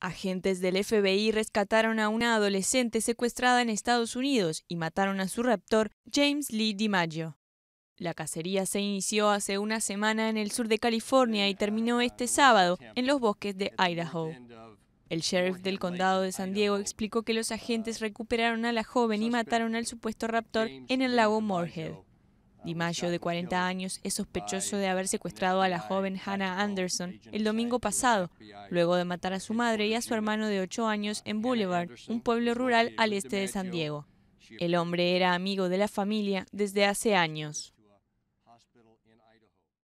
Agentes del FBI rescataron a una adolescente secuestrada en Estados Unidos y mataron a su raptor, James Lee DiMaggio. La cacería se inició hace una semana en el sur de California y terminó este sábado en los bosques de Idaho. El sheriff del condado de San Diego explicó que los agentes recuperaron a la joven y mataron al supuesto raptor en el lago Moorhead. DiMaggio, de 40 años, es sospechoso de haber secuestrado a la joven Hannah Anderson el domingo pasado, luego de matar a su madre y a su hermano de 8 años en Boulevard, un pueblo rural al este de San Diego. El hombre era amigo de la familia desde hace años.